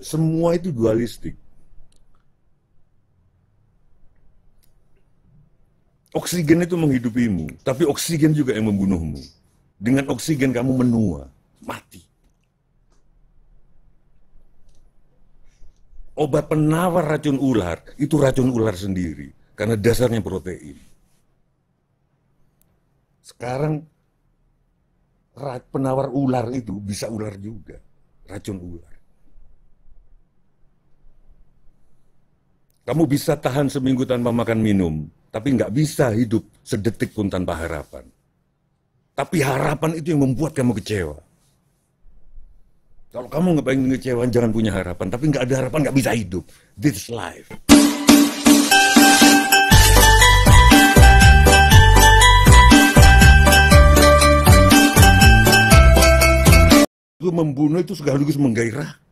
semua itu dualistik. Oksigen itu menghidupimu, tapi oksigen juga yang membunuhmu. Dengan oksigen kamu menua, mati. Obat penawar racun ular itu racun ular sendiri karena dasarnya protein. Sekarang penawar ular itu bisa ular juga, racun ular. Kamu bisa tahan seminggu tanpa makan minum, tapi nggak bisa hidup sedetik pun tanpa harapan. Tapi harapan itu yang membuat kamu kecewa. Kalau kamu nggak pengen kecewa, jangan punya harapan. Tapi nggak ada harapan, nggak bisa hidup. This life. Itu membunuh itu sekaligus menggairah.